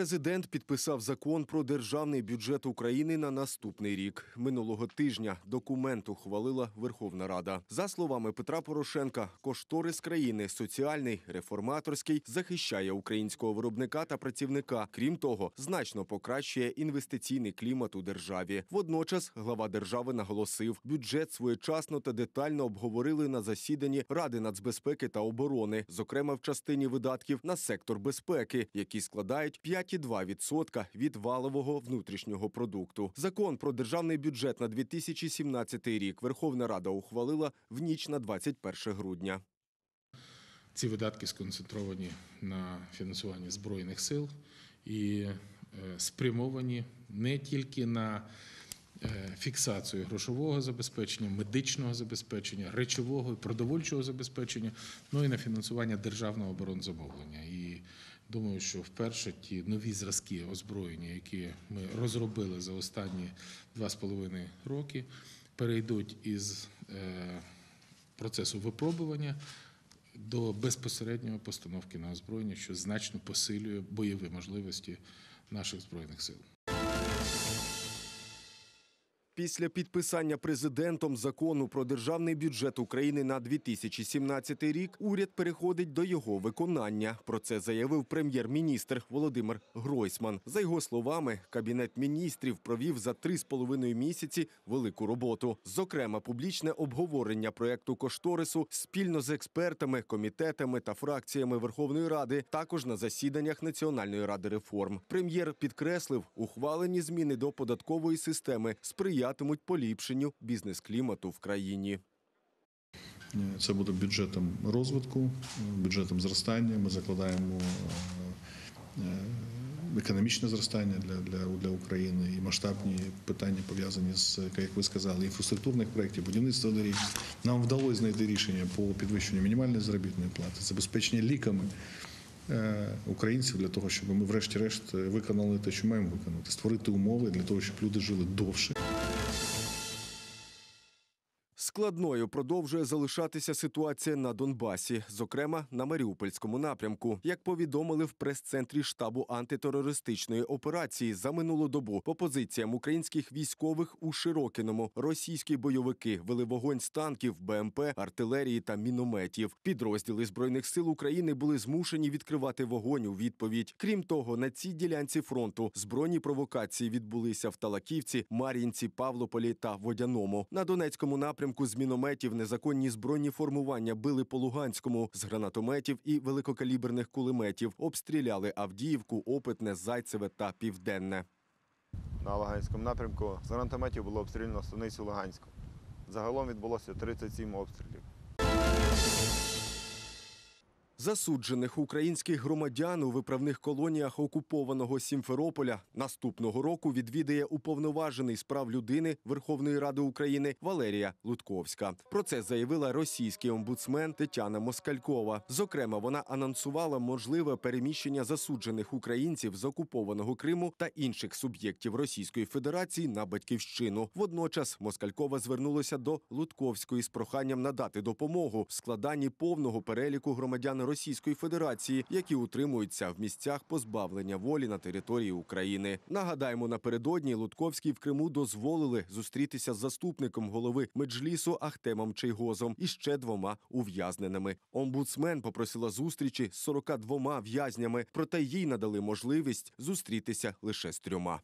Президент підписав закон про державний бюджет України на наступний рік. Минулого тижня документ ухвалила Верховна Рада. За словами Петра Порошенка, кошторис країни соціальний, реформаторський, захищає українського виробника та працівника. Крім того, значно покращує інвестиційний клімат у державі. Водночас глава держави наголосив, бюджет своєчасно та детально обговорили на засіданні Ради нацбезпеки та оборони, зокрема в частині видатків на сектор безпеки, які складають 5 5,2% від валового внутрішнього продукту. Закон про державний бюджет на 2017 рік Верховна Рада ухвалила в ніч на 21 грудня. Ці видатки сконцентровані на фінансуванні збройних сил і е, спрямовані не тільки на е, Фіксацію грошового забезпечення, медичного забезпечення, речового і продовольчого забезпечення, ну і на фінансування державного оборонзамовлення. І Думаю, що вперше ті нові зразки озброєння, які ми розробили за останні два з половиною роки, перейдуть із е, процесу випробування до безпосередньої постановки на озброєння, що значно посилює бойові можливості наших збройних сил. Після підписання президентом закону про державний бюджет України на 2017 рік уряд переходить до його виконання. Про це заявив прем'єр-міністр Володимир Гройсман. За його словами, кабінет міністрів провів за три з половиною місяці велику роботу. Зокрема, публічне обговорення проєкту кошторису спільно з експертами, комітетами та фракціями Верховної Ради, також на засіданнях Національної ради реформ. Прем'єр підкреслив, ухвалені зміни до податкової системи сприяють сприятимуть поліпшенню бізнес-клімату в країні. Це буде бюджетом розвитку, бюджетом зростання. Ми закладаємо е, е, економічне зростання для для, для України і масштабні питання пов'язані з як ви сказали, інфраструктурних проєктів, будівництва доріг. Нам вдалося знайти рішення по підвищенню мінімальної заробітної плати, забезпечення ліками. Е, українців для того, щоб ми, врешті-решт, виконали те, що маємо виконати, створити умови для того, щоб люди жили довше. Складною продовжує залишатися ситуація на Донбасі, зокрема на Маріупольському напрямку. Як повідомили в прес-центрі штабу антитерористичної операції за минулу добу, по позиціям українських військових у Широкиному російські бойовики вели вогонь з танків, БМП, артилерії та мінометів. Підрозділи збройних сил України були змушені відкривати вогонь у відповідь. Крім того, на цій ділянці фронту збройні провокації відбулися в Талаківці, Мар'їнці, Павлополі та Водяному. На Донецькому напрямку. Зранку з мінометів незаконні збройні формування били по Луганському з гранатометів і великокаліберних кулеметів. Обстріляли Авдіївку, Опитне, Зайцеве та Південне. На Луганському напрямку з гранатометів було обстріляно станицю Луганську. Загалом відбулося 37 обстрілів. Засуджених українських громадян у виправних колоніях окупованого Сімферополя наступного року відвідає уповноважений з прав людини Верховної Ради України Валерія Лутковська. Про це заявила російський омбудсмен Тетяна Москалькова. Зокрема, вона анонсувала можливе переміщення засуджених українців з окупованого Криму та інших суб'єктів Російської Федерації на батьківщину. Водночас Москалькова звернулася до Лутковської з проханням надати допомогу в складанні повного переліку громадян. Російської Федерації, які утримуються в місцях позбавлення волі на території України. Нагадаємо, напередодні Лутковський в Криму дозволили зустрітися з заступником голови меджлісу Ахтемом Чейгозом і ще двома ув'язненими. Омбудсмен попросила зустрічі з 42 в'язнями, проте їй надали можливість зустрітися лише з трьома.